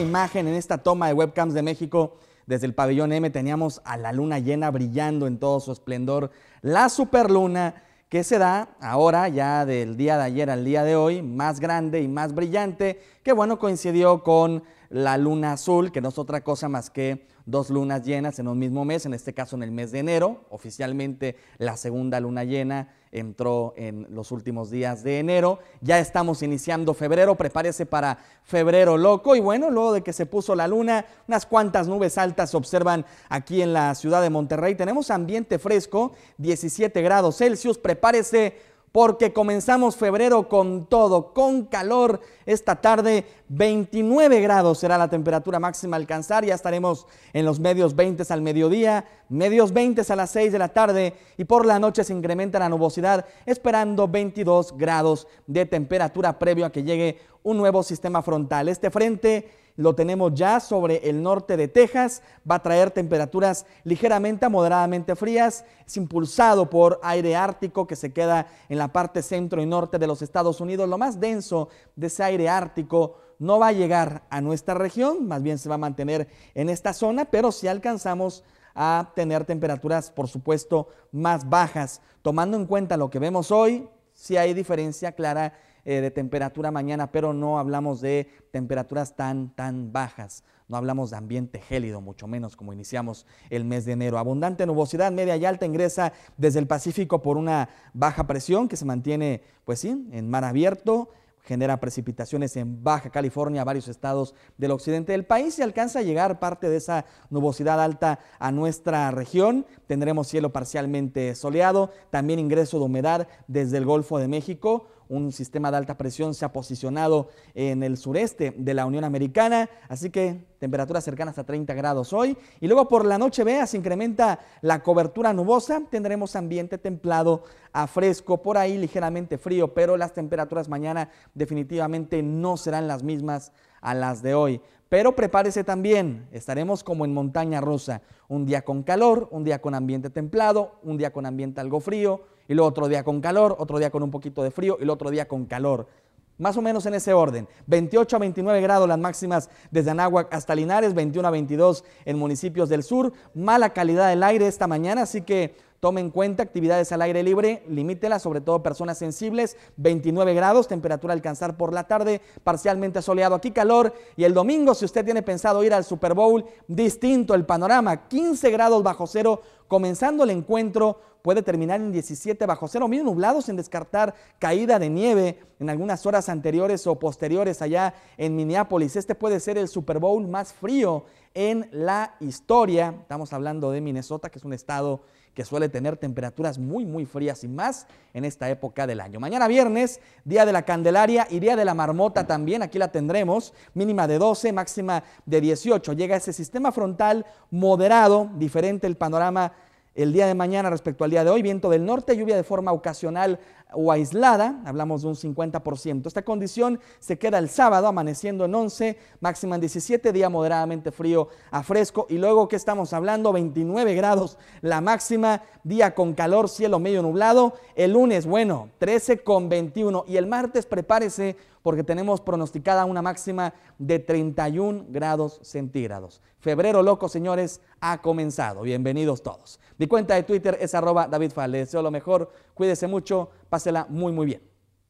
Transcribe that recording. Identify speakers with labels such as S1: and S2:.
S1: imagen, en esta toma de webcams de México, desde el pabellón M teníamos a la luna llena brillando en todo su esplendor, la superluna que se da ahora ya del día de ayer al día de hoy, más grande y más brillante, que bueno coincidió con la luna azul, que no es otra cosa más que dos lunas llenas en un mismo mes, en este caso en el mes de enero. Oficialmente la segunda luna llena entró en los últimos días de enero. Ya estamos iniciando febrero, prepárese para febrero loco. Y bueno, luego de que se puso la luna, unas cuantas nubes altas se observan aquí en la ciudad de Monterrey. Tenemos ambiente fresco, 17 grados Celsius, prepárese porque comenzamos febrero con todo, con calor. Esta tarde 29 grados será la temperatura máxima a alcanzar. Ya estaremos en los medios 20 al mediodía, medios 20 a las 6 de la tarde y por la noche se incrementa la nubosidad esperando 22 grados de temperatura previo a que llegue un nuevo sistema frontal. Este frente lo tenemos ya sobre el norte de Texas, va a traer temperaturas ligeramente a moderadamente frías, es impulsado por aire ártico que se queda en la parte centro y norte de los Estados Unidos. Lo más denso de ese aire ártico no va a llegar a nuestra región, más bien se va a mantener en esta zona, pero si alcanzamos a tener temperaturas, por supuesto, más bajas, tomando en cuenta lo que vemos hoy, si hay diferencia clara eh, de temperatura mañana, pero no hablamos de temperaturas tan, tan bajas. No hablamos de ambiente gélido, mucho menos como iniciamos el mes de enero. Abundante nubosidad media y alta ingresa desde el Pacífico por una baja presión que se mantiene, pues sí, en mar abierto genera precipitaciones en Baja California, varios estados del occidente del país y alcanza a llegar parte de esa nubosidad alta a nuestra región. Tendremos cielo parcialmente soleado, también ingreso de humedad desde el Golfo de México, un sistema de alta presión se ha posicionado en el sureste de la Unión Americana, así que temperaturas cercanas a 30 grados hoy. Y luego por la noche, vea, se incrementa la cobertura nubosa, tendremos ambiente templado a fresco, por ahí ligeramente frío, pero las temperaturas mañana definitivamente no serán las mismas a las de hoy. Pero prepárese también, estaremos como en montaña Rosa, un día con calor, un día con ambiente templado, un día con ambiente algo frío, y luego otro día con calor, otro día con un poquito de frío y el otro día con calor. Más o menos en ese orden, 28 a 29 grados las máximas desde Anáhuac hasta Linares, 21 a 22 en municipios del sur. Mala calidad del aire esta mañana, así que Tome en cuenta actividades al aire libre, limítelas, sobre todo personas sensibles, 29 grados, temperatura alcanzar por la tarde, parcialmente soleado, aquí calor. Y el domingo, si usted tiene pensado ir al Super Bowl, distinto el panorama, 15 grados bajo cero, comenzando el encuentro puede terminar en 17 bajo cero, Miren, nublado sin descartar caída de nieve en algunas horas anteriores o posteriores allá en Minneapolis. Este puede ser el Super Bowl más frío en la historia. Estamos hablando de Minnesota, que es un estado que suele tener temperaturas muy, muy frías y más en esta época del año. Mañana viernes, día de la Candelaria y día de la Marmota también, aquí la tendremos, mínima de 12, máxima de 18. Llega ese sistema frontal moderado, diferente el panorama el día de mañana respecto al día de hoy, viento del norte, lluvia de forma ocasional o aislada, hablamos de un 50%. Esta condición se queda el sábado, amaneciendo en 11, máxima en 17, día moderadamente frío a fresco. Y luego, que estamos hablando? 29 grados la máxima, día con calor, cielo medio nublado. El lunes, bueno, 13 con 21. Y el martes, prepárese porque tenemos pronosticada una máxima de 31 grados centígrados. Febrero loco, señores, ha comenzado. Bienvenidos todos. Mi cuenta de Twitter es arroba David deseo lo mejor, cuídese mucho. Pásela muy, muy bien.